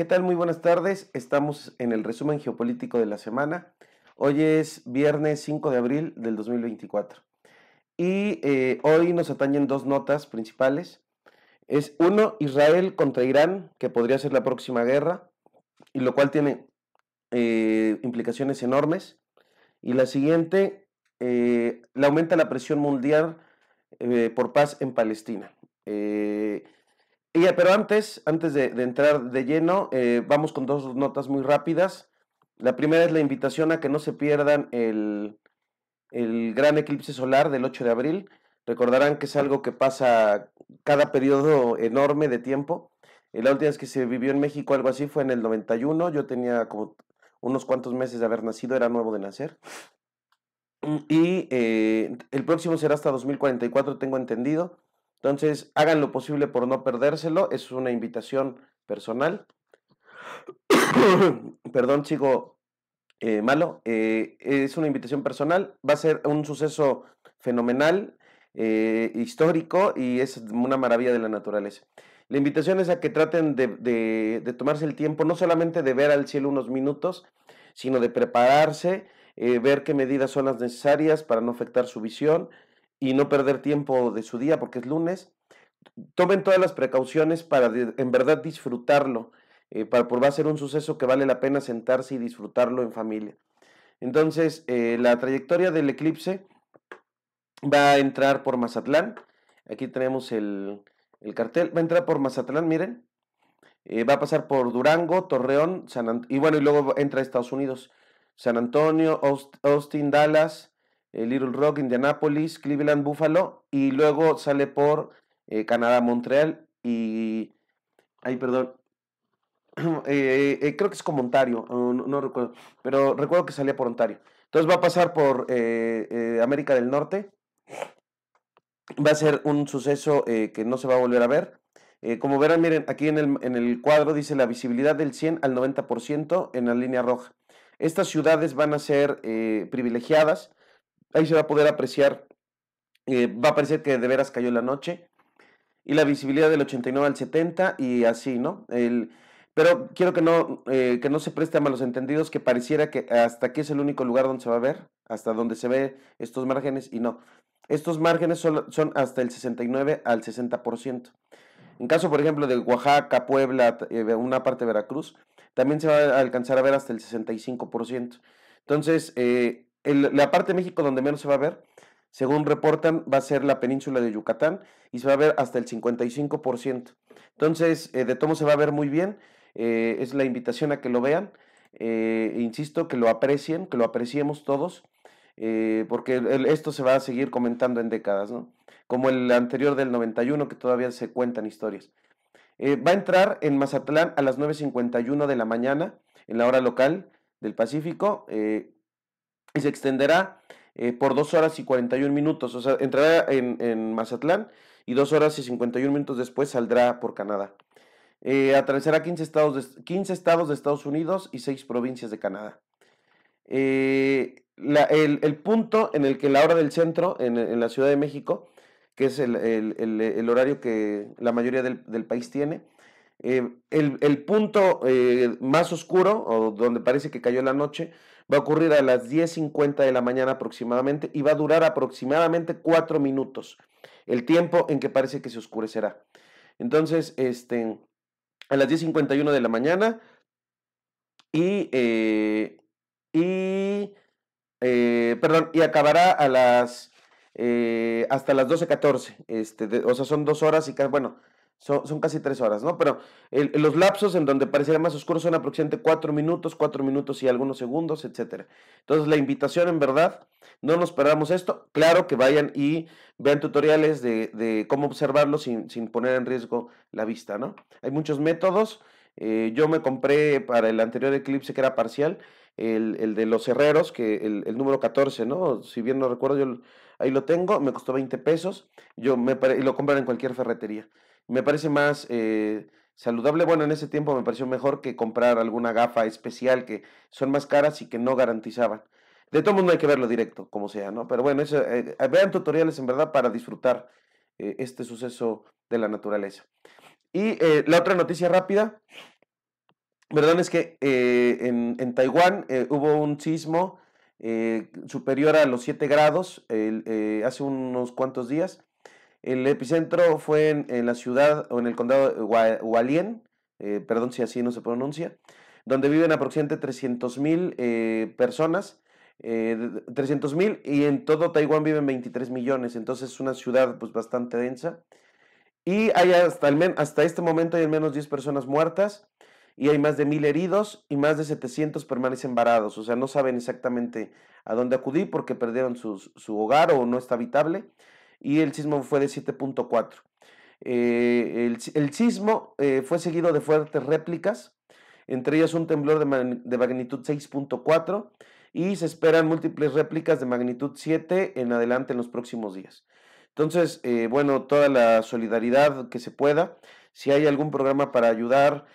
¿Qué tal? Muy buenas tardes. Estamos en el resumen geopolítico de la semana. Hoy es viernes 5 de abril del 2024. Y eh, hoy nos atañen dos notas principales. Es uno, Israel contra Irán, que podría ser la próxima guerra, y lo cual tiene eh, implicaciones enormes. Y la siguiente, eh, la aumenta la presión mundial por paz en Palestina. Y, eh, pero antes, antes de, entrar de lleno, eh, vamos con dos notas muy rápidas. La primera es la invitación a que no se pierdan el, el gran eclipse solar del 8 de abril. Recordarán que es algo que pasa cada periodo enorme de tiempo. Eh, la última vez que se vivió en México algo así fue en el 91. Yo tenía como unos cuantos meses de haber nacido, era nuevo de nacer. Y el próximo será hasta 2044, tengo entendido. Entonces, hagan lo posible por no perdérselo. Es una invitación personal. Perdón, sigo eh, malo. Eh, es una invitación personal. Va a ser un suceso fenomenal, eh, histórico y es una maravilla de la naturaleza. La invitación es a que traten de, tomarse el tiempo, no solamente de ver al cielo unos minutos, sino de prepararse, ver qué medidas son las necesarias para no afectar su visión, y no perder tiempo de su día porque es lunes. Tomen todas las precauciones para en verdad disfrutarlo, eh, para, va a ser un suceso que vale la pena sentarse y disfrutarlo en familia. Entonces, eh, la trayectoria del eclipse va a entrar por Mazatlán. Aquí tenemos el, cartel. Va a entrar por Mazatlán, miren. Eh, va a pasar por Durango, Torreón, San y bueno, y luego entra a Estados Unidos. San Antonio, Austin, Dallas, eh, Little Rock, Indianapolis, Cleveland, Buffalo y luego sale por eh, Canadá, Montreal y... Ay, perdón. Eh, creo que es como Ontario, no, recuerdo, pero recuerdo que salía por Ontario. Entonces va a pasar por América del Norte. Va a ser un suceso que no se va a volver a ver. como verán, miren, aquí en el, en el cuadro dice la visibilidad del 100 al 90% en la línea roja. Estas ciudades van a ser privilegiadas Ahí se va a poder apreciar, eh, va a parecer que de veras cayó la noche. Y la visibilidad del 89 al 70 y así, ¿no? El, pero quiero que no, eh, que no se preste a malos entendidos, que pareciera que hasta aquí es el único lugar donde se va a ver, hasta donde se ve estos márgenes y no. Estos márgenes son, hasta el 69 al 60%. En caso, por ejemplo, de Oaxaca, Puebla, eh, una parte de Veracruz, también se va a alcanzar a ver hasta el 65%. Entonces, eh, la parte de México donde menos se va a ver, según reportan, va a ser la península de Yucatán y se va a ver hasta el 55%. Entonces, eh, de tomo se va a ver muy bien. Eh, es la invitación a que lo vean. Eh, insisto, que lo aprecien, que lo apreciemos todos, porque esto se va a seguir comentando en décadas, ¿no? Como el anterior del 91, que todavía se cuentan historias. va a entrar en Mazatlán a las 9.51 de la mañana, en la hora local del Pacífico y se extenderá eh, por 2 horas y 41 minutos. O sea, entrará en, Mazatlán y 2 horas y 51 minutos después saldrá por Canadá. Eh, atravesará 15 estados, de, 15 estados de Estados Unidos y 6 provincias de Canadá. Eh, el, punto en el que la hora del centro, en, la Ciudad de México, que es el, horario que la mayoría del, país tiene, el, punto más oscuro, o donde parece que cayó la noche, Va a ocurrir a las 10.50 de la mañana aproximadamente y va a durar aproximadamente 4 minutos, el tiempo en que parece que se oscurecerá. Entonces, este, a las 10.51 de la mañana y, eh, y eh, perdón, y acabará a las, eh, hasta las 12.14. Este, o sea, son dos horas y, bueno, son, casi tres horas, ¿no? Pero los lapsos en donde pareciera más oscuro son aproximadamente cuatro minutos, cuatro minutos y algunos segundos, etcétera. Entonces, la invitación, en verdad, no nos perdamos esto. Claro que vayan y vean tutoriales de, cómo observarlo sin, poner en riesgo la vista, ¿no? Hay muchos métodos. Eh, yo me compré para el anterior eclipse que era parcial, el, de los herreros, que el, número 14, ¿no? Si bien no recuerdo, yo ahí lo tengo, me costó 20 pesos, yo me y lo compran en cualquier ferretería me parece más eh, saludable. Bueno, en ese tiempo me pareció mejor que comprar alguna gafa especial que son más caras y que no garantizaban. De todo mundo hay que verlo directo, como sea, ¿no? Pero bueno, eso, eh, eh, vean tutoriales en verdad para disfrutar este suceso de la naturaleza. Y la otra noticia rápida, ¿verdad? es que en, en, Taiwán hubo un sismo superior a los 7 grados hace unos cuantos días el epicentro fue en, la ciudad o en el condado de Hualien, eh, perdón si así no se pronuncia, donde viven aproximadamente 300.000 eh, personas. Eh, 300.000 y en todo Taiwán viven 23 millones, entonces es una ciudad pues bastante densa. Y hay hasta, hasta este momento hay al menos 10 personas muertas y hay más de 1.000 heridos y más de 700 permanecen varados, o sea, no saben exactamente a dónde acudir porque perdieron su hogar o no está habitable y el sismo fue de 7.4. Eh, el, sismo eh, fue seguido de fuertes réplicas, entre ellas un temblor de, magnitud 6.4 y se esperan múltiples réplicas de magnitud 7 en adelante en los próximos días. Entonces, eh, bueno, toda la solidaridad que se pueda, si hay algún programa para ayudar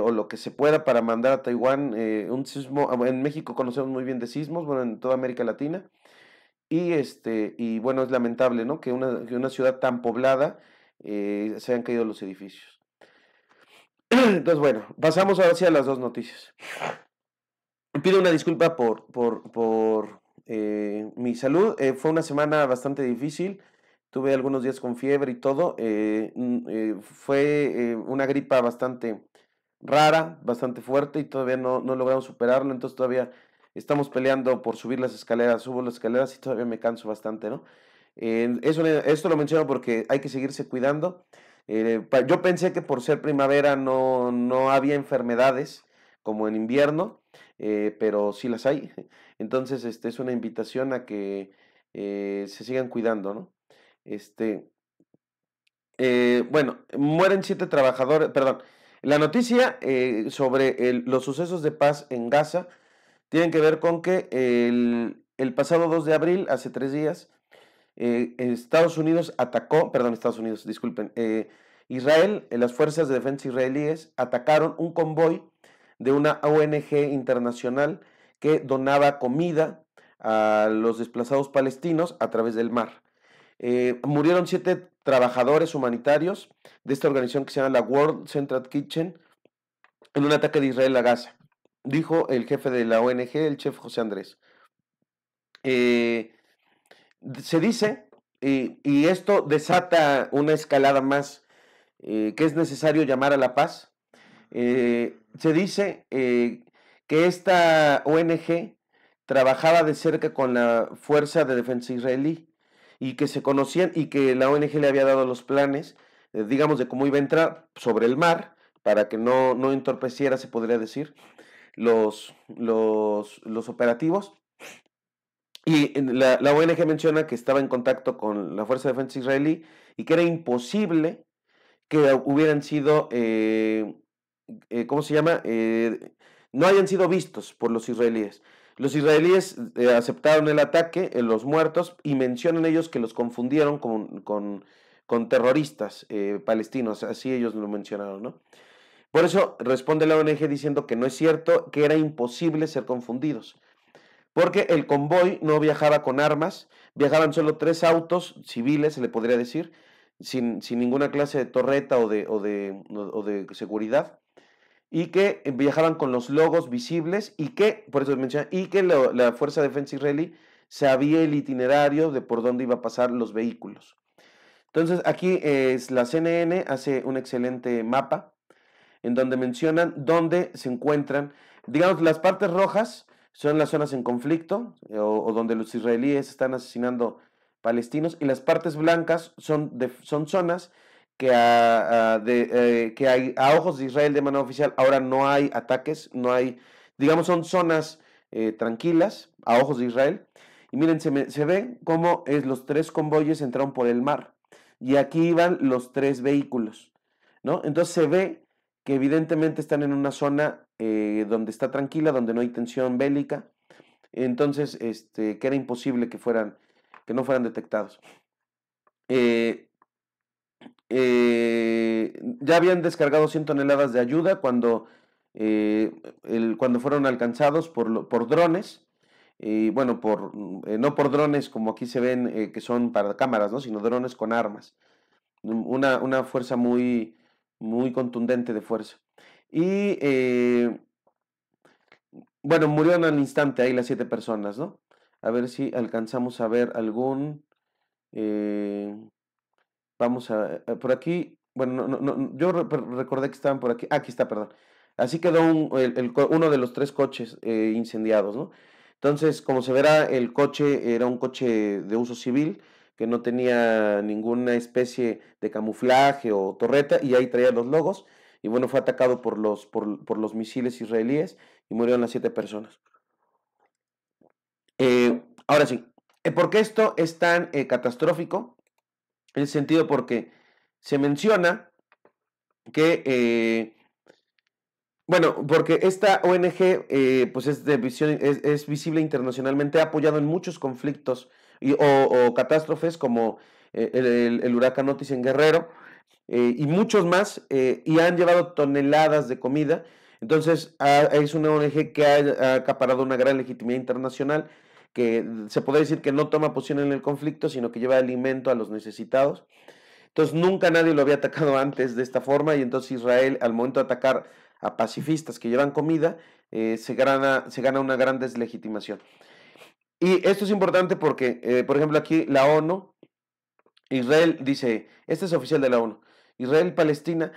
o lo que se pueda para mandar a Taiwán un sismo, ah, en México conocemos muy bien de sismos, bueno, en toda América Latina, y, este, y bueno, es lamentable ¿no? que, una, una ciudad tan poblada eh, se hayan caído los edificios. Entonces, bueno, pasamos ahora sí las dos noticias. Pido una disculpa por, por, por eh, mi salud. Eh, fue una semana bastante difícil. Tuve algunos días con fiebre y todo. fue una gripa bastante rara, bastante fuerte y todavía no, no logramos superarlo. Entonces todavía estamos peleando por subir las escaleras, subo las escaleras y todavía me canso bastante, ¿no? eso, esto lo menciono porque hay que seguirse cuidando. Eh, yo pensé que por ser primavera no, había enfermedades como en invierno, eh, pero sí las hay. Entonces, este es una invitación a que eh, se sigan cuidando, ¿no? Este, bueno, mueren siete trabajadores, perdón, la noticia sobre los sucesos de paz en Gaza tienen que ver con que el, pasado 2 de abril, hace tres días, eh, Estados Unidos atacó, perdón, Estados Unidos, disculpen, eh, Israel, eh, las fuerzas de defensa israelíes atacaron un convoy de una ONG internacional que donaba comida a los desplazados palestinos a través del mar. murieron siete trabajadores humanitarios de esta organización que se llama la World Central Kitchen en un ataque de Israel a Gaza dijo el jefe de la ONG, el chef José Andrés. Eh, se dice, y, esto desata una escalada más, eh, que es necesario llamar a la paz. Eh, se dice que esta ONG trabajaba de cerca con la Fuerza de Defensa Israelí y que se conocían y que la ONG le había dado los planes, digamos, de cómo iba a entrar sobre el mar, para que no, no entorpeciera, se podría decir, los, los, operativos. Y la, ONG menciona que estaba en contacto con la Fuerza de Defensa israelí y que era imposible que hubieran sido, eh, eh, ¿cómo se llama? Eh, no hayan sido vistos por los israelíes. Los israelíes aceptaron el ataque, en los muertos, y mencionan ellos que los confundieron con, con, con terroristas palestinos, así ellos lo mencionaron, ¿no? Por eso responde la ONG diciendo que no es cierto, que era imposible ser confundidos, porque el convoy no viajaba con armas, viajaban solo tres autos civiles, se le podría decir, sin, sin ninguna clase de torreta o de, de, seguridad y que viajaban con los logos visibles y que, por eso menciona, y que la Fuerza de Defensa Israelí sabía el itinerario de por dónde iba a pasar los vehículos. Entonces aquí eh, es la CNN hace un excelente mapa en donde mencionan dónde se encuentran, digamos, las partes rojas son las zonas en conflicto eh, o, donde los israelíes están asesinando palestinos y las partes blancas son, de, son zonas que, a, de, eh, que hay, a ojos de Israel de manera oficial ahora no hay ataques, no hay, digamos, son zonas eh, tranquilas a ojos de Israel. Y miren, se, se ve cómo es, los tres convoyes entraron por el mar y aquí iban los tres vehículos, ¿no? Entonces se ve que evidentemente están en una zona eh, donde está tranquila, donde no hay tensión bélica, entonces este, que era imposible que, fueran, que no fueran detectados. Eh, eh, ya habían descargado 100 toneladas de ayuda cuando, el, cuando fueron alcanzados por, por drones. bueno, por, mm, no por drones como aquí se ven que son para cámaras, ¿no? sino drones con armas. Una, una fuerza muy, muy contundente de fuerza. Y eh, bueno bueno, murieron al instante ahí las siete personas, ¿no? A ver si alcanzamos a ver algún... Eh, vamos a... Eh, por aquí... Bueno, yo recordé que estaban por aquí. Ah, aquí está, perdón. Así quedó uno de los tres coches incendiados, ¿no? Entonces, como se verá, el coche era un coche de uso civil que no tenía ninguna especie de camuflaje o torreta y ahí traía los logos. Y bueno, fue atacado por los, por, los misiles israelíes y murieron las siete personas. Eh, ahora sí, eh, ¿por qué esto es tan eh, catastrófico? En el sentido porque se menciona que, bueno, porque esta ONG pues es, de visión, es, visible internacionalmente, ha apoyado en muchos conflictos o, catástrofes como eh, el, huracán Otis en Guerrero eh, y muchos más, eh, y han llevado toneladas de comida. Entonces ah, es una ONG que ha, acaparado una gran legitimidad internacional, que se puede decir que no toma posición en el conflicto, sino que lleva alimento a los necesitados. Entonces nunca nadie lo había atacado antes de esta forma y entonces Israel al momento de atacar a pacifistas que llevan comida, se, gana, se gana una gran deslegitimación. Y esto es importante porque, eh, por ejemplo, aquí la ONU, Israel dice, este es oficial de la ONU, Israel-Palestina,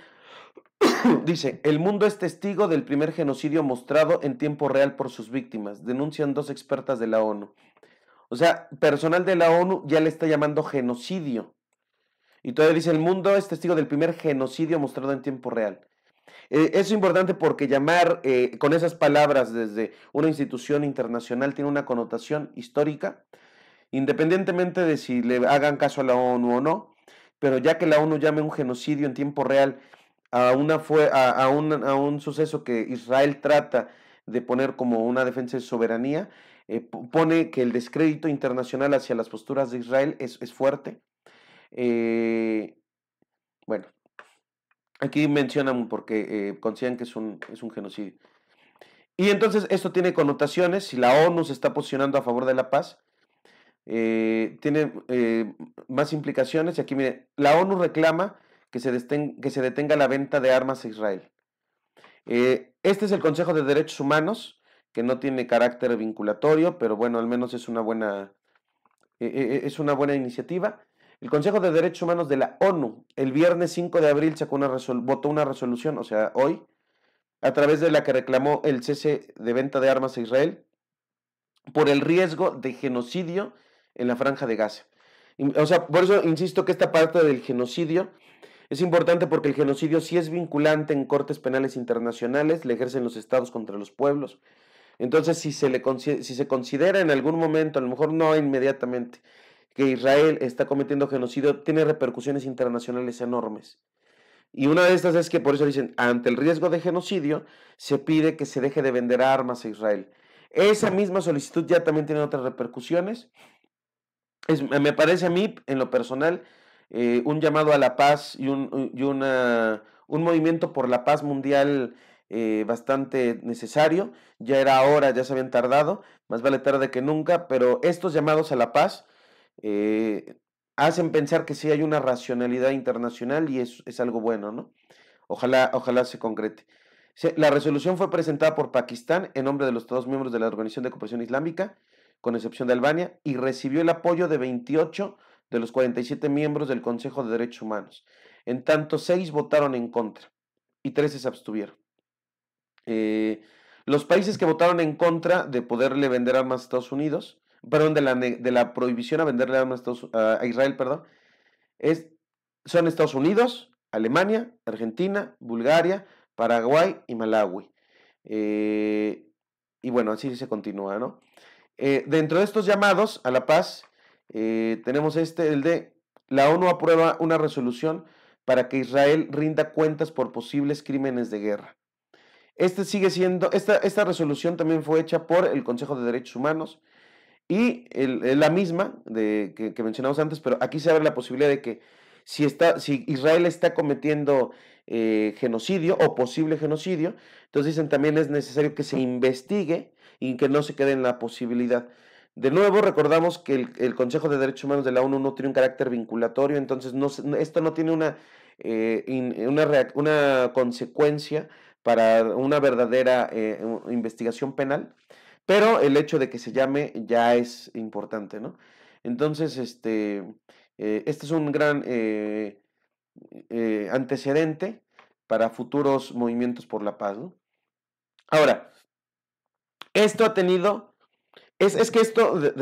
dice, el mundo es testigo del primer genocidio mostrado en tiempo real por sus víctimas, denuncian dos expertas de la ONU. O sea, personal de la ONU ya le está llamando genocidio. Y todavía dice, el mundo es testigo del primer genocidio mostrado en tiempo real. Eh, es importante porque llamar eh, con esas palabras desde una institución internacional tiene una connotación histórica, independientemente de si le hagan caso a la ONU o no, pero ya que la ONU llame un genocidio en tiempo real a, una a, un, suceso que Israel trata de poner como una defensa de soberanía, eh, pone que el descrédito internacional hacia las posturas de Israel es, fuerte. bueno, Aquí mencionan porque eh, consideran que es un, es un genocidio. Y entonces esto tiene connotaciones, si la ONU se está posicionando a favor de la paz, eh, tiene eh, más implicaciones. Y aquí, mire, la ONU reclama que se, que se detenga la venta de armas a Israel. este es el Consejo de Derechos Humanos, que no tiene carácter vinculatorio, pero bueno, al menos es una buena, es una buena iniciativa. El Consejo de Derechos Humanos de la ONU el viernes 5 de abril sacó una votó una resolución, o sea, hoy, a través de la que reclamó el cese de venta de armas a Israel por el riesgo de genocidio en la franja de Gaza. O sea, por eso insisto que esta parte del genocidio es importante porque el genocidio sí es vinculante en cortes penales internacionales, le ejercen los estados contra los pueblos. Entonces, si se, le, si se considera en algún momento, a lo mejor no inmediatamente, que Israel está cometiendo genocidio tiene repercusiones internacionales enormes. Y una de estas es que por eso dicen, ante el riesgo de genocidio, se pide que se deje de vender armas a Israel. Esa misma solicitud ya también tiene otras repercusiones. me parece a mí, en lo personal, eh, un llamado a la paz y un, una, un movimiento por la paz mundial eh, bastante necesario. Ya era hora, ya se habían tardado, más vale tarde que nunca, pero estos llamados a la paz eh, hacen pensar que sí hay una racionalidad internacional y es, es algo bueno, ¿no? Ojalá, ojalá se concrete. La resolución fue presentada por Pakistán en nombre de los Estados miembros de la Organización de Cooperación Islámica, con excepción de Albania, y recibió el apoyo de 28 de los 47 miembros del Consejo de Derechos Humanos. En tanto, 6 votaron en contra y 13 se abstuvieron. Eh, los países que votaron en contra de poderle vender armas a Estados Unidos perdón, de la, de la prohibición a venderle armas a, Israel, perdón, es, son Estados Unidos, Alemania, Argentina, Bulgaria, Paraguay y Malawi. Eh, y bueno, así se continúa, ¿no? Eh, dentro de estos llamados a la paz, eh, tenemos este, el de la ONU aprueba una resolución para que Israel rinda cuentas por posibles crímenes de guerra. Este sigue siendo, esta resolución también fue hecha por el Consejo de Derechos Humanos, y la misma de, que, mencionamos antes, pero aquí se abre la posibilidad de que si, está, si Israel está cometiendo eh, genocidio o posible genocidio, entonces dicen también es necesario que se investigue y que no se quede en la posibilidad. De nuevo, recordamos que el, Consejo de Derechos Humanos de la ONU no tiene un carácter vinculatorio, entonces no, esto no tiene una, eh, una, una, consecuencia para una verdadera eh, investigación penal. Pero el hecho de que se llame ya es importante, ¿no? Entonces, este, eh, este es un gran eh, eh, antecedente para futuros movimientos por la paz, ¿no? Ahora, esto ha tenido, es, que esto de,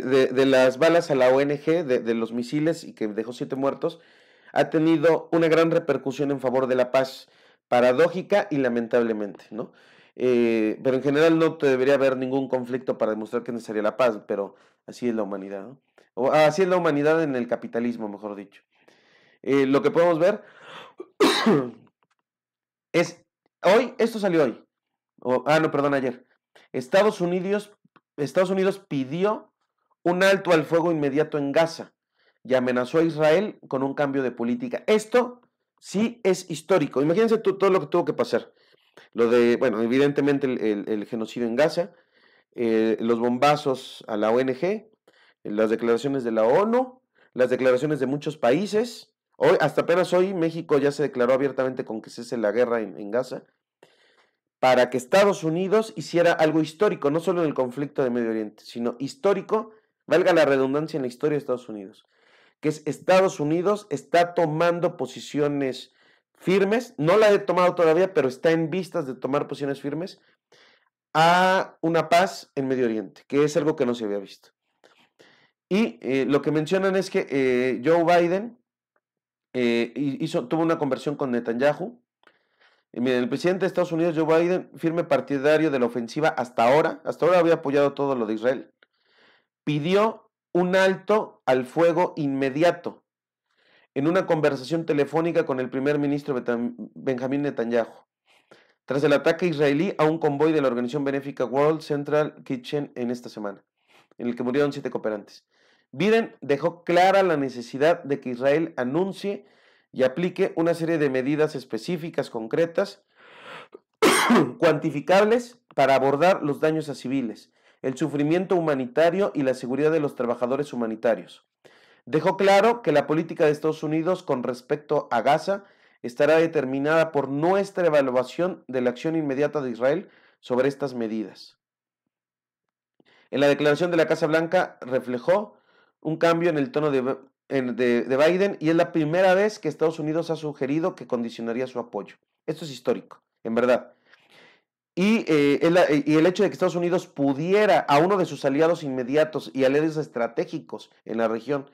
de, las balas a la ONG, de, los misiles y que dejó siete muertos, ha tenido una gran repercusión en favor de la paz, paradójica y lamentablemente, ¿no? Eh, pero en general no debería haber ningún conflicto para demostrar que necesaria la paz, pero así es la humanidad, O, ah, así es la humanidad en el capitalismo, mejor dicho. Eh, lo que podemos ver es, hoy, esto salió hoy, ah, no, perdón, ayer. Estados Unidos, Estados Unidos pidió un alto al fuego inmediato en Gaza y amenazó a Israel con un cambio de política. Esto sí es histórico. Imagínense todo lo que tuvo que pasar. Lo de, bueno, evidentemente el, genocidio en Gaza, eh, los bombazos a la ONG, las declaraciones de la ONU, las declaraciones de muchos países. Hoy, hasta apenas hoy, México ya se declaró abiertamente con que cese la guerra en, en Gaza para que Estados Unidos hiciera algo histórico, no solo en el conflicto de Medio Oriente, sino histórico, valga la redundancia en la historia de Estados Unidos, que es Estados Unidos está tomando posiciones firmes, no la he tomado todavía, pero está en vistas de tomar posiciones firmes, a una paz en Medio Oriente, que es algo que no se había visto. Y eh, lo que mencionan es que eh, Joe Biden eh, hizo, tuvo una conversión con Netanyahu. el presidente de Estados Unidos, Joe Biden, firme partidario de la ofensiva hasta ahora, hasta ahora había apoyado todo lo de Israel, pidió un alto al fuego inmediato en una conversación telefónica con el primer ministro Benjamín Netanyahu. Tras el ataque israelí a un convoy de la organización benéfica World Central Kitchen en esta semana, en el que murieron siete cooperantes. Biden dejó clara la necesidad de que Israel anuncie y aplique una serie de medidas específicas, concretas, cuantificables para abordar los daños a civiles, el sufrimiento humanitario y la seguridad de los trabajadores humanitarios. Dejó claro que la política de Estados Unidos con respecto a Gaza estará determinada por nuestra evaluación de la acción inmediata de Israel sobre estas medidas. En la declaración de la Casa Blanca reflejó un cambio en el tono de, Biden y es la primera vez que Estados Unidos ha sugerido que condicionaría su apoyo. Esto es histórico, en verdad. Y, el, eh, y, el, hecho de que Estados Unidos pudiera a uno de sus aliados inmediatos y aliados estratégicos en la región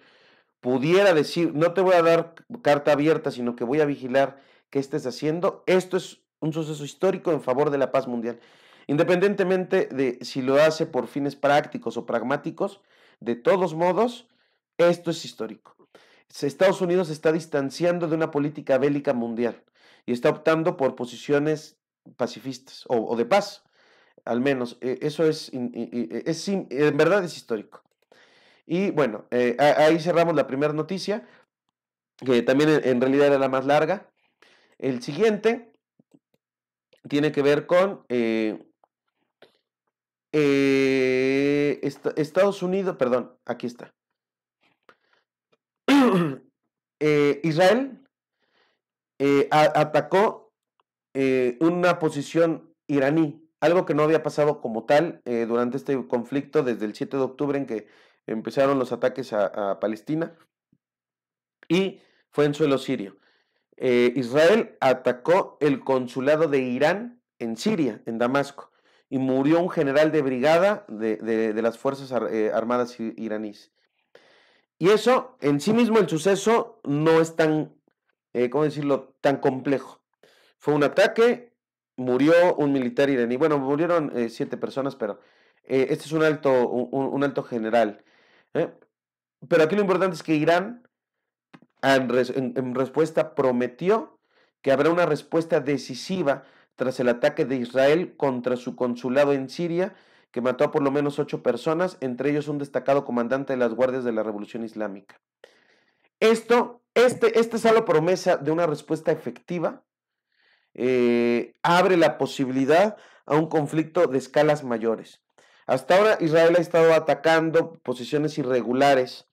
pudiera decir, no te voy a dar carta abierta, sino que voy a vigilar qué estés haciendo, esto es un suceso histórico en favor de la paz mundial. Independientemente de si lo hace por fines prácticos o pragmáticos, de todos modos, esto es histórico. Estados Unidos está distanciando de una política bélica mundial y está optando por posiciones pacifistas o, de paz, al menos. E, eso es, es, en verdad es histórico. Y bueno, eh, ahí cerramos la primera noticia, que también en realidad era la más larga. El siguiente tiene que ver con eh, eh, Estados Unidos, perdón, aquí está. Israel atacó una posición iraní, algo que no había pasado como tal durante este conflicto desde el 7 de octubre en que empezaron los ataques a, Palestina y fue en suelo sirio. Eh, Israel atacó el consulado de Irán en Siria, en Damasco, y murió un general de brigada de, las Fuerzas eh, Armadas iraníes. Y eso, en sí mismo, el suceso no es tan, eh, ¿cómo decirlo?, tan complejo. Fue un ataque, murió un militar iraní. Bueno, murieron siete personas, pero este es un alto, un alto general. ¿eh? Pero aquí lo importante es que Irán, en, respuesta, prometió que habrá una respuesta decisiva tras el ataque de Israel contra su consulado en Siria, que mató a por lo menos ocho personas, entre ellos un destacado comandante de las guardias de la Revolución Islámica. Esto, este, esta sola promesa de una respuesta efectiva eh, abre la posibilidad a un conflicto de escalas mayores. Hasta ahora Israel ha estado atacando posiciones irregulares.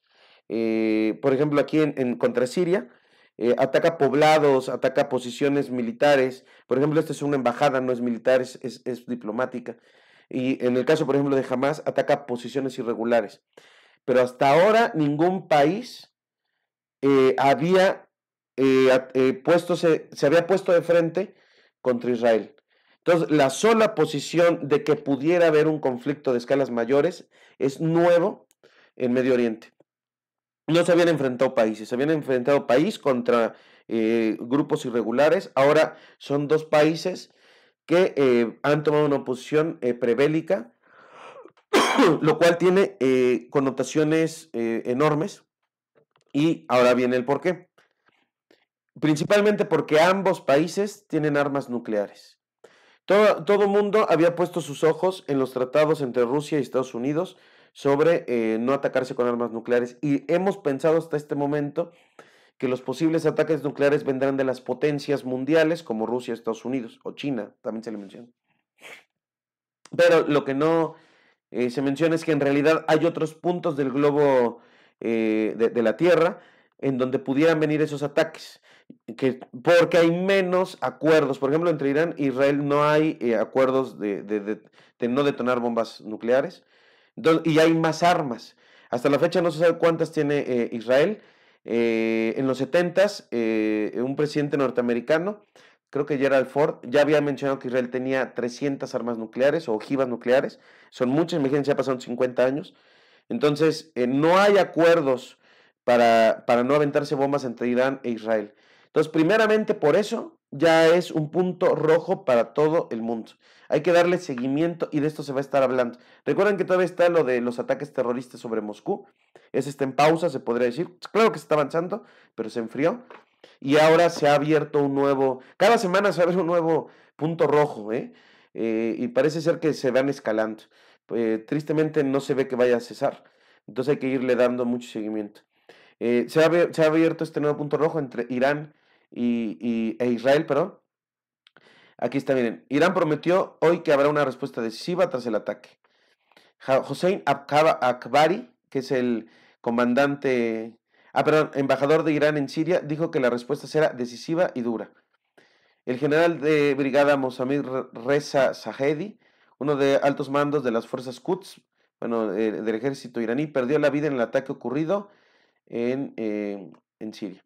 Eh, por ejemplo, aquí en, contra Siria, eh, ataca poblados, ataca posiciones militares. Por ejemplo, esta es una embajada, no es militar, es, diplomática. Y en el caso, por ejemplo, de Hamas, ataca posiciones irregulares. Pero hasta ahora ningún país eh, había puesto, se, había puesto de frente contra Israel. Entonces, la sola posición de que pudiera haber un conflicto de escalas mayores es nuevo en Medio Oriente. No se habían enfrentado países, se habían enfrentado país contra eh, grupos irregulares. Ahora son dos países que eh, han tomado una posición eh, prebélica, lo cual tiene connotaciones enormes. Y ahora viene el porqué. Principalmente porque ambos países tienen armas nucleares. Todo, el mundo había puesto sus ojos en los tratados entre Rusia y Estados Unidos sobre eh, no atacarse con armas nucleares y hemos pensado hasta este momento que los posibles ataques nucleares vendrán de las potencias mundiales como Rusia, Estados Unidos o China, también se le menciona. Pero lo que no eh, se menciona es que en realidad hay otros puntos del globo eh, de, la Tierra en donde pudieran venir esos ataques porque hay menos acuerdos. Por ejemplo, entre Irán e Israel no hay eh, acuerdos de, no detonar bombas nucleares y hay más armas. Hasta la fecha no se sabe cuántas tiene eh, Israel. Eh, en los 70 un presidente norteamericano, creo que Gerald Ford, ya había mencionado que Israel tenía 300 armas nucleares o ojivas nucleares. Son muchas, imagínense, ya pasaron 50 años. Entonces, no hay acuerdos para, para no aventarse bombas entre Irán e Israel. Entonces, primeramente por eso ya es un punto rojo para todo el mundo. Hay que darle seguimiento y de esto se va a estar hablando. Recuerden que todavía está lo de los ataques terroristas sobre Moscú. Ese está en pausa, se podría decir. Pues, claro que se está avanzando, pero se enfrió. Y ahora se ha abierto un nuevo, cada semana se abre un nuevo punto rojo, ¿eh? eh y parece ser que se van escalando. Eh, tristemente no se ve que vaya a cesar. Entonces hay que irle dando mucho seguimiento. Eh, se, ha, se, ha, abierto este nuevo punto rojo entre Irán y, e Israel, perdón. Aquí está, miren. Irán prometió hoy que habrá una respuesta decisiva tras el ataque. Hossein Akbari, que es el comandante, ah, perdón, embajador de Irán en Siria, dijo que la respuesta será decisiva y dura. El general de brigada Mosamir Reza Sahedi uno de altos mandos de las fuerzas Quds, bueno, del ejército iraní, perdió la vida en el ataque ocurrido en, eh, en Siria.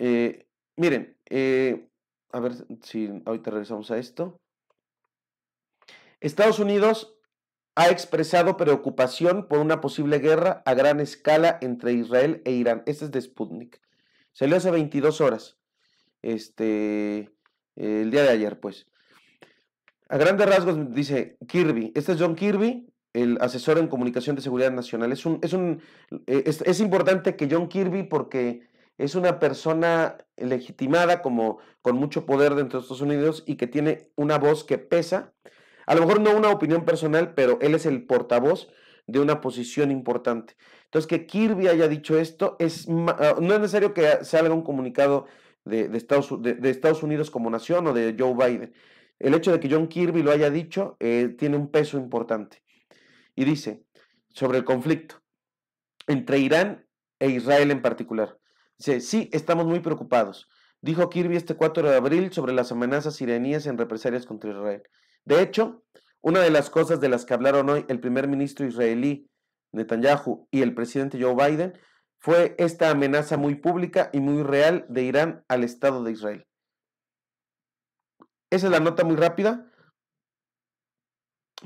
Eh, Miren, eh, a ver si ahorita regresamos a esto. Estados Unidos ha expresado preocupación por una posible guerra a gran escala entre Israel e Irán. Este es de Sputnik. Salió hace 22 horas, este, el día de ayer, pues. A grandes rasgos, dice Kirby. Este es John Kirby, el asesor en comunicación de seguridad nacional. Es, un, es, un, e, es importante que John Kirby porque es una persona legitimada, como con mucho poder dentro de Estados Unidos y que tiene una voz que pesa. A lo mejor no una opinión personal, pero él es el portavoz de una posición importante. Entonces, que Kirby haya dicho esto, es, ah, no es necesario que salga un comunicado de, Estados, de, Estados Unidos como nación o de Joe Biden. El hecho de que John Kirby lo haya dicho eh, tiene un peso importante. Y dice, sobre el conflicto entre Irán e Israel en particular. Dice, sí, estamos muy preocupados. Dijo Kirby este 4 de abril sobre las amenazas iraníes en represalias contra Israel. De hecho, una de las cosas de las que hablaron hoy el primer ministro israelí Netanyahu y el presidente Joe Biden fue esta amenaza muy pública y muy real de Irán al Estado de Israel. Esa es la nota muy rápida.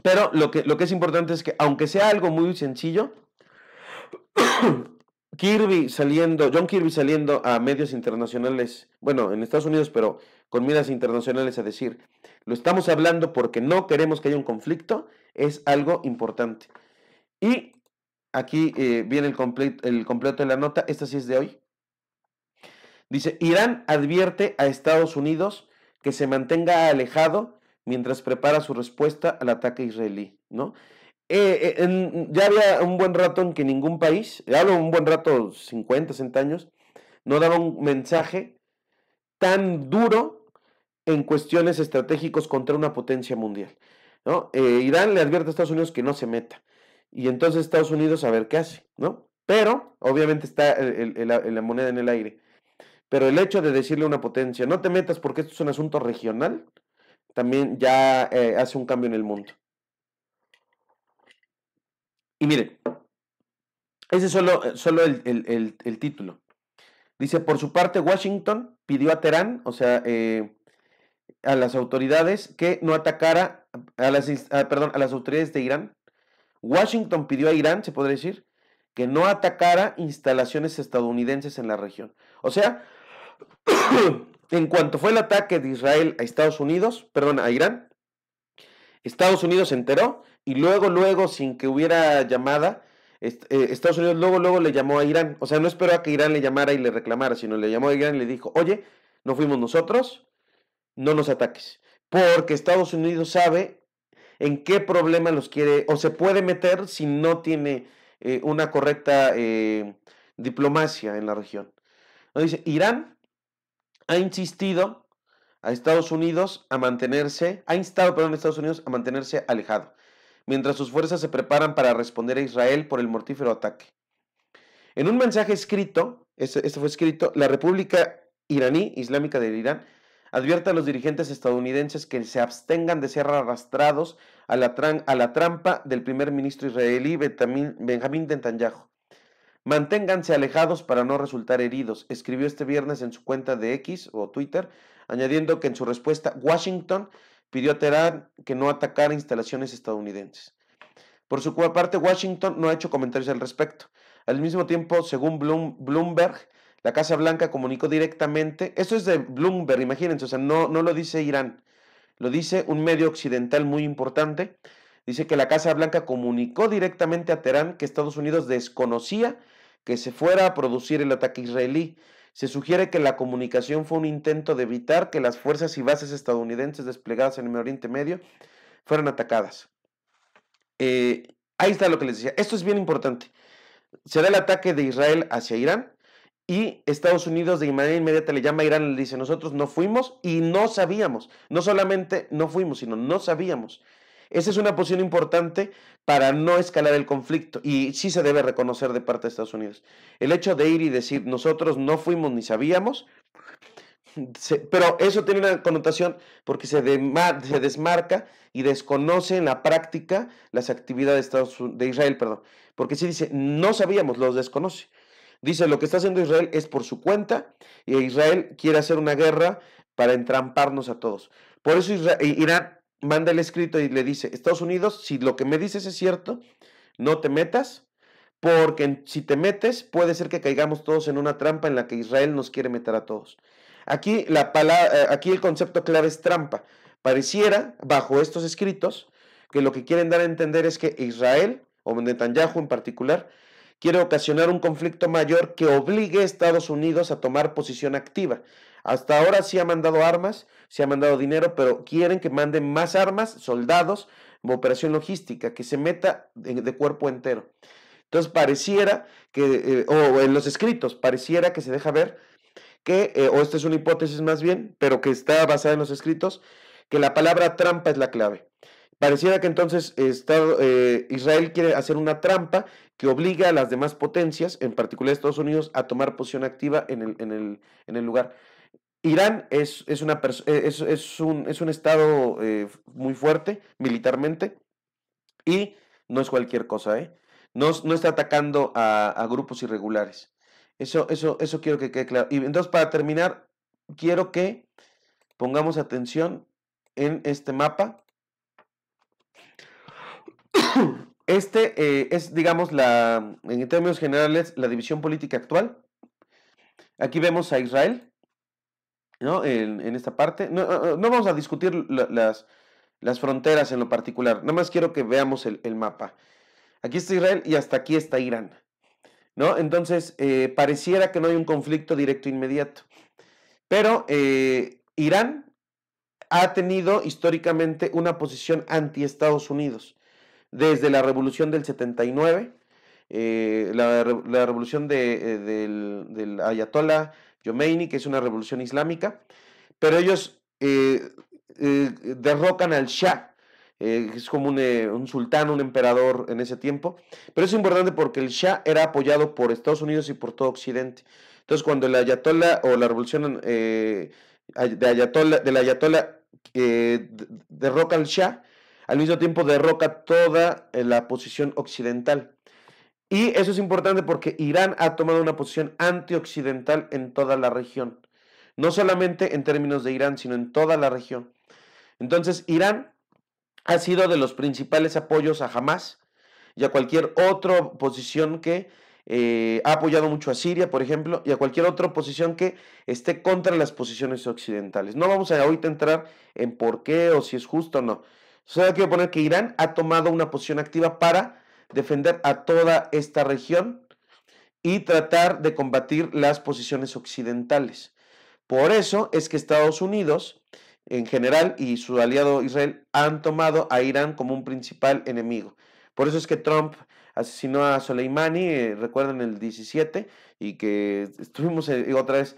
Pero lo que, lo que es importante es que, aunque sea algo muy sencillo, Kirby saliendo, John Kirby saliendo a medios internacionales, bueno, en Estados Unidos, pero con miras internacionales a decir, lo estamos hablando porque no queremos que haya un conflicto, es algo importante. Y aquí eh, viene el, el completo de la nota, esta sí es de hoy. Dice, Irán advierte a Estados Unidos que se mantenga alejado mientras prepara su respuesta al ataque israelí, ¿no? Eh, eh, ya había un buen rato en que ningún país, ya hablo un buen rato, 50, 60 años, no daba un mensaje tan duro en cuestiones estratégicos contra una potencia mundial. ¿no? Eh, Irán le advierte a Estados Unidos que no se meta. Y entonces Estados Unidos a ver qué hace, ¿no? Pero, obviamente está la moneda en el aire. Pero el hecho de decirle a una potencia, no te metas porque esto es un asunto regional, también ya hace un cambio en el mundo. Y miren, ese es solo, eh, solo el, título. Dice, por su parte, Washington pidió a Teherán, o sea, eh, a las autoridades que no atacara, a las, perdón, a las autoridades de Irán. Washington pidió a Irán, se podría decir, que no atacara instalaciones estadounidenses en la región. O sea, en cuanto fue el ataque de Israel a Estados Unidos, perdón, a Irán, Estados Unidos se enteró y luego, luego, sin que hubiera llamada, eh, Estados Unidos luego, luego le llamó a Irán. O sea, no esperó a que Irán le llamara y le reclamara, sino le llamó a Irán y le dijo, oye, no fuimos nosotros, no nos ataques. Porque Estados Unidos sabe en qué problema los quiere o se puede meter si no tiene eh, una correcta eh, diplomacia en la región. Dice, Irán ha insistido a Estados Unidos a mantenerse, ha instado, perdón, a Estados Unidos a mantenerse alejado, mientras sus fuerzas se preparan para responder a Israel por el mortífero ataque. En un mensaje escrito, este, fue escrito, la República Iraní, Islámica del Irán, advierte a los dirigentes estadounidenses que se abstengan de ser arrastrados a la, a la trampa del primer ministro israelí Benjamin Netanyahu Manténganse alejados para no resultar heridos, escribió este viernes en su cuenta de X o Twitter, añadiendo que en su respuesta Washington pidió a Teherán que no atacara instalaciones estadounidenses. Por su parte, Washington no ha hecho comentarios al respecto. Al mismo tiempo, según Bloomberg, la Casa Blanca comunicó directamente, esto es de Bloomberg, imagínense, o sea, no, no lo dice Irán, lo dice un medio occidental muy importante, dice que la Casa Blanca comunicó directamente a Teherán que Estados Unidos desconocía que se fuera a producir el ataque israelí. Se sugiere que la comunicación fue un intento de evitar que las fuerzas y bases estadounidenses desplegadas en el Oriente Medio fueran atacadas. Eh, ahí está lo que les decía. Esto es bien importante. da el ataque de Israel hacia Irán y Estados Unidos de manera inmediata le llama a Irán y le dice, nosotros no fuimos y no sabíamos. No solamente no fuimos, sino no sabíamos. Esa es una posición importante para no escalar el conflicto. Y sí se debe reconocer de parte de Estados Unidos. El hecho de ir y decir nosotros no fuimos ni sabíamos, pero eso tiene una connotación porque se, desmarca y desconoce en la práctica las actividades de, Israel, perdón. Porque si dice no sabíamos, los desconoce. Dice lo que está haciendo Israel es por su cuenta y e Israel quiere hacer una guerra para entramparnos a todos. Por eso e Irán manda el escrito y le dice, Estados Unidos, si lo que me dices es cierto, no te metas, porque si te metes puede ser que caigamos todos en una trampa en la que Israel nos quiere meter a todos. Aquí, la eh, aquí el concepto clave es trampa. Pareciera, bajo estos escritos, que lo que quieren dar a entender es que Israel, o Netanyahu en particular, quiere ocasionar un conflicto mayor que obligue a Estados Unidos a tomar posición activa. Hasta ahora sí ha mandado armas, sí ha mandado dinero, pero quieren que manden más armas, soldados, operación logística, que se meta de, cuerpo entero. Entonces pareciera que, eh, o en los escritos, pareciera que se deja ver que, eh, o esta es una hipótesis más bien, pero que está basada en los escritos, que la palabra trampa es la clave. Pareciera que entonces eh, Israel quiere hacer una trampa que obliga a las demás potencias, en particular a Estados Unidos, a tomar posición activa en el, en el lugar. Irán es, una eh, es, un, es un estado eh, muy fuerte militarmente y no es cualquier cosa, ¿eh? No, está atacando a, grupos irregulares. Eso, eso, eso quiero que quede claro. Y entonces, para terminar, quiero que pongamos atención en este mapa. Este eh, es, digamos, la, en términos generales, la división política actual. Aquí vemos a Israel, ¿no? En, esta parte. No, vamos a discutir las, fronteras en lo particular, nada más quiero que veamos el, mapa. Aquí está Israel y hasta aquí está Irán. ¿No? Entonces, eh, pareciera que no hay un conflicto directo e inmediato. Pero eh, Irán ha tenido históricamente una posición anti Estados Unidos. Desde la revolución del 79, eh, la, revolución del, del Ayatollah que es una revolución islámica, pero ellos eh, eh, derrocan al Shah, eh, que es como un, sultán, un emperador en ese tiempo, pero es importante porque el Shah era apoyado por Estados Unidos y por todo Occidente. Entonces cuando la Ayatollah o la revolución de la Ayatollah derroca al Shah, al mismo tiempo derroca toda la posición occidental. Y eso es importante porque Irán ha tomado una posición antioccidental en toda la región. No solamente en términos de Irán, sino en toda la región. Entonces, Irán ha sido de los principales apoyos a Hamas y a cualquier otra posición que eh, ha apoyado mucho a Siria, por ejemplo, y a cualquier otra posición que esté contra las posiciones occidentales. No vamos a ahorita entrar en por qué o si es justo o no. Solo quiero poner que Irán ha tomado una posición activa para defender a toda esta región y tratar de combatir las posiciones occidentales. Por eso es que Estados Unidos en general y su aliado Israel han tomado a Irán como un principal enemigo. Por eso es que Trump asesinó a Soleimani, eh, recuerden el 17, y que estuvimos eh, otra vez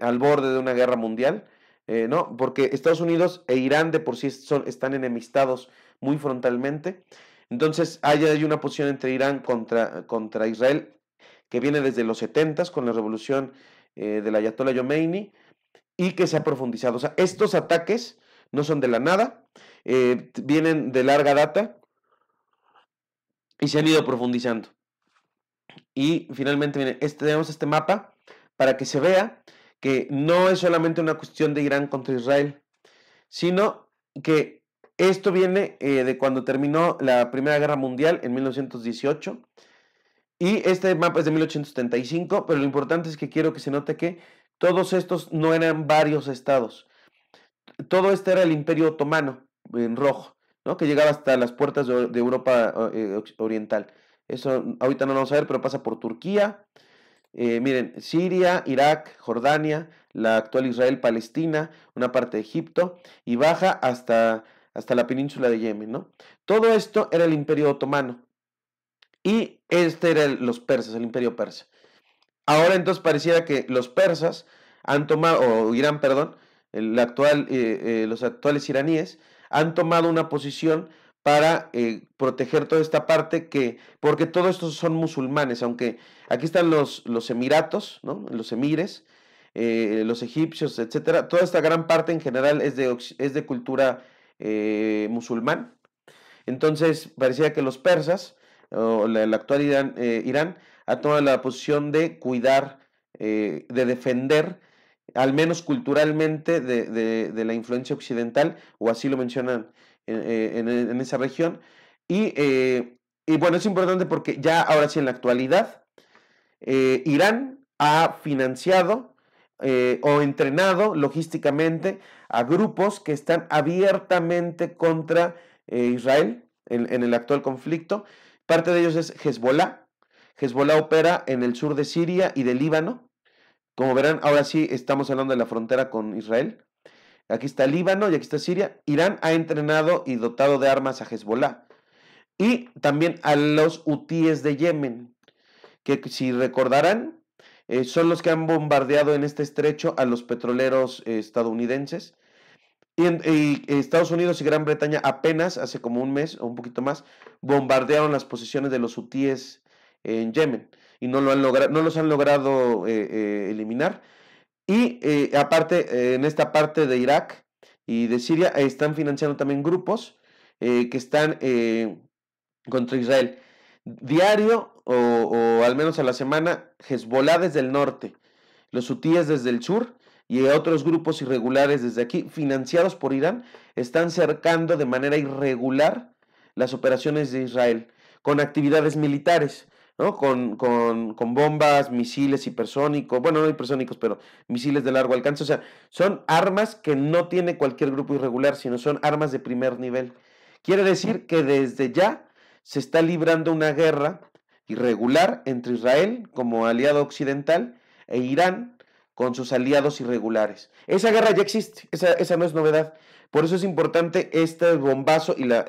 al borde de una guerra mundial, eh, ¿no? Porque Estados Unidos e Irán de por sí son, están enemistados muy frontalmente. Entonces, hay, hay una posición entre Irán contra, contra Israel que viene desde los 70 con la revolución eh, de la Ayatollah Yomeini y que se ha profundizado. O sea, estos ataques no son de la nada, eh, vienen de larga data y se han ido profundizando. Y finalmente, miren, este, tenemos este mapa para que se vea que no es solamente una cuestión de Irán contra Israel, sino que esto viene eh, de cuando terminó la Primera Guerra Mundial en 1918. Y este mapa es de 1875, pero lo importante es que quiero que se note que todos estos no eran varios estados. Todo este era el Imperio Otomano en rojo, ¿no? que llegaba hasta las puertas de, Europa eh, Oriental. Eso ahorita no lo vamos a ver, pero pasa por Turquía. Eh, miren, Siria, Irak, Jordania, la actual Israel, Palestina, una parte de Egipto, y baja hasta hasta la península de Yemen, ¿no? Todo esto era el imperio otomano y este era los persas, el imperio persa. Ahora entonces pareciera que los persas han tomado, o Irán, perdón, el actual, eh, eh, los actuales iraníes han tomado una posición para eh, proteger toda esta parte que, porque todos estos son musulmanes, aunque aquí están los, los emiratos, ¿no? los emires, los egipcios, etcétera, toda esta gran parte en general es de, es de cultura eh, musulmán. Entonces parecía que los persas, o la, actual Irán, eh, Irán, ha tomado la posición de cuidar, eh, de defender, al menos culturalmente, de, la influencia occidental, o así lo mencionan en, esa región. Y, y, bueno, es importante porque ya ahora sí en la actualidad, Irán ha financiado eh, o entrenado logísticamente a grupos que están abiertamente contra eh, Israel en, el actual conflicto. Parte de ellos es Hezbollah. Hezbollah opera en el sur de Siria y de Líbano. Como verán, ahora sí estamos hablando de la frontera con Israel. Aquí está Líbano y aquí está Siria. Irán ha entrenado y dotado de armas a Hezbollah. Y también a los hutíes de Yemen, que si recordarán, eh, son los que han bombardeado en este estrecho a los petroleros eh, estadounidenses. Y, Estados Unidos y Gran Bretaña apenas, hace como un mes o un poquito más, bombardearon las posiciones de los hutíes en Yemen y no, lo han no los han logrado eh, eliminar. Y aparte, en esta parte de Irak y de Siria están financiando también grupos que están contra Israel diario o, al menos a la semana Hezbollah desde el norte, los hutíes desde el sur y otros grupos irregulares desde aquí, financiados por Irán, están cercando de manera irregular las operaciones de Israel con actividades militares. Con, con, bombas, misiles hipersónicos, bueno, no hipersónicos, pero misiles de largo alcance. O sea, son armas que no tiene cualquier grupo irregular, sino son armas de primer nivel. Quiere decir que desde ya se está librando una guerra irregular entre Israel como aliado occidental e Irán con sus aliados irregulares. Esa guerra ya existe, esa, no es novedad. Por eso es importante este bombazo y la,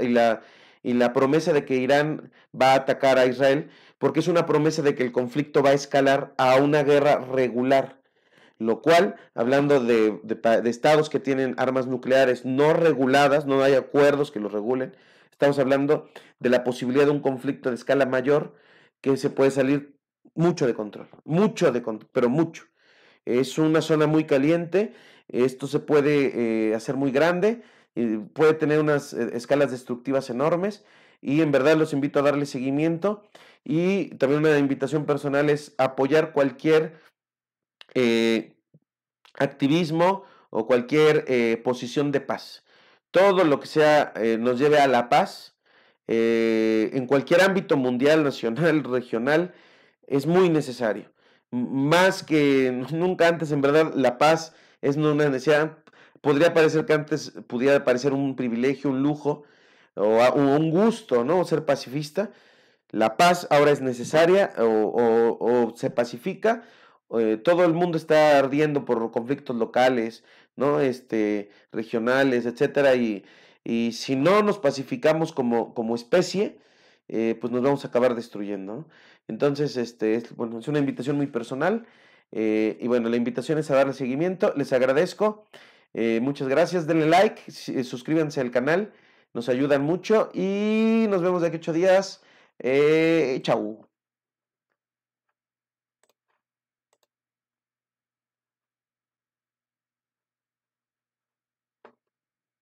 y la, promesa de que Irán va a atacar a Israel, porque es una promesa de que el conflicto va a escalar a una guerra regular lo cual, hablando de, de, estados que tienen armas nucleares no reguladas, no hay acuerdos que los regulen, Estamos hablando de la posibilidad de un conflicto de escala mayor que se puede salir mucho de control, mucho de control, pero mucho. Es una zona muy caliente, esto se puede eh, hacer muy grande, puede tener unas eh, escalas destructivas enormes y en verdad los invito a darle seguimiento y también una invitación personal es apoyar cualquier eh, activismo o cualquier posición de paz todo lo que sea eh, nos lleve a la paz, eh, en cualquier ámbito mundial, nacional, regional, es muy necesario. Más que nunca antes, en verdad, la paz es una necesidad. Podría parecer que antes pudiera parecer un privilegio, un lujo o, un gusto, ¿no? Ser pacifista. La paz ahora es necesaria o, se pacifica. Eh, todo el mundo está ardiendo por conflictos locales, ¿no? Este, regionales, etcétera, y, si no nos pacificamos como, como especie, eh, pues nos vamos a acabar destruyendo. Entonces, este, es, bueno, es una invitación muy personal. Eh, y bueno, la invitación es a darle seguimiento. Les agradezco. Eh, muchas gracias. Denle like, suscríbanse al canal. Nos ayudan mucho. Y nos vemos de aquí ocho días. chau.